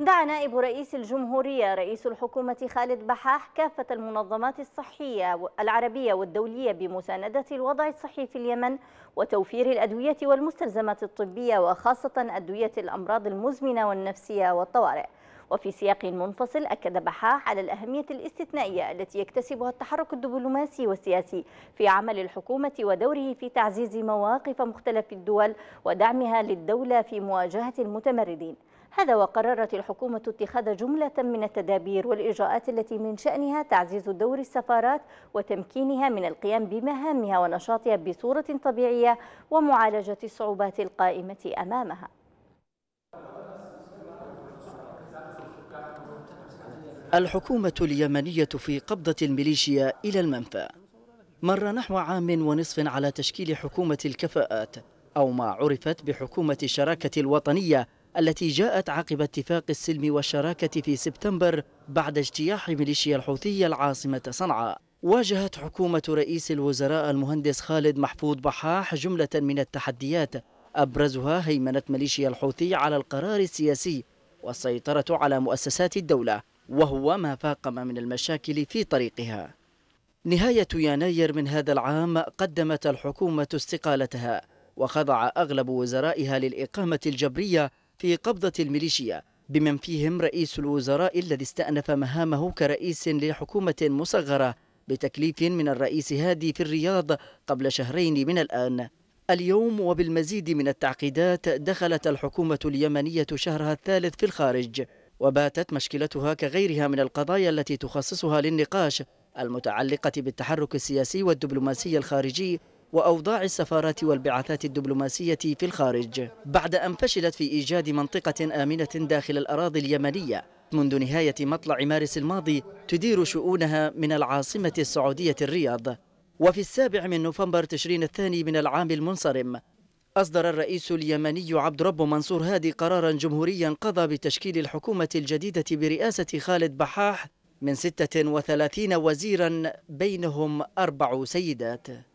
دعا نائب رئيس الجمهورية رئيس الحكومة خالد بحاح كافة المنظمات الصحية العربية والدولية بمساندة الوضع الصحي في اليمن وتوفير الأدوية والمستلزمات الطبية وخاصة أدوية الأمراض المزمنة والنفسية والطوارئ وفي سياق منفصل أكد بحاح على الأهمية الاستثنائية التي يكتسبها التحرك الدبلوماسي والسياسي في عمل الحكومة ودوره في تعزيز مواقف مختلف الدول ودعمها للدولة في مواجهة المتمردين هذا وقررت الحكومة اتخاذ جملة من التدابير والإجراءات التي من شأنها تعزيز دور السفارات وتمكينها من القيام بمهامها ونشاطها بصورة طبيعية ومعالجة الصعوبات القائمة أمامها الحكومة اليمنية في قبضة الميليشيا إلى المنفى مر نحو عام ونصف على تشكيل حكومة الكفاءات أو ما عرفت بحكومة الشراكة الوطنية التي جاءت عقب اتفاق السلم والشراكة في سبتمبر بعد اجتياح ميليشيا الحوثية العاصمة صنعاء واجهت حكومة رئيس الوزراء المهندس خالد محفوظ بحاح جملة من التحديات أبرزها هيمنة ميليشيا الحوثي على القرار السياسي والسيطرة على مؤسسات الدولة وهو ما فاقم من المشاكل في طريقها نهاية يناير من هذا العام قدمت الحكومة استقالتها وخضع أغلب وزرائها للإقامة الجبرية في قبضة الميليشيا بمن فيهم رئيس الوزراء الذي استأنف مهامه كرئيس لحكومة مصغرة بتكليف من الرئيس هادي في الرياض قبل شهرين من الآن اليوم وبالمزيد من التعقيدات دخلت الحكومة اليمنية شهرها الثالث في الخارج وباتت مشكلتها كغيرها من القضايا التي تخصصها للنقاش المتعلقة بالتحرك السياسي والدبلوماسي الخارجي وأوضاع السفارات والبعثات الدبلوماسية في الخارج بعد أن فشلت في إيجاد منطقة آمنة داخل الأراضي اليمنية منذ نهاية مطلع مارس الماضي تدير شؤونها من العاصمة السعودية الرياض وفي السابع من نوفمبر تشرين الثاني من العام المنصرم أصدر الرئيس اليمني عبد رب منصور هادي قرارا جمهوريا قضى بتشكيل الحكومة الجديدة برئاسة خالد بحاح من 36 وزيرا بينهم أربع سيدات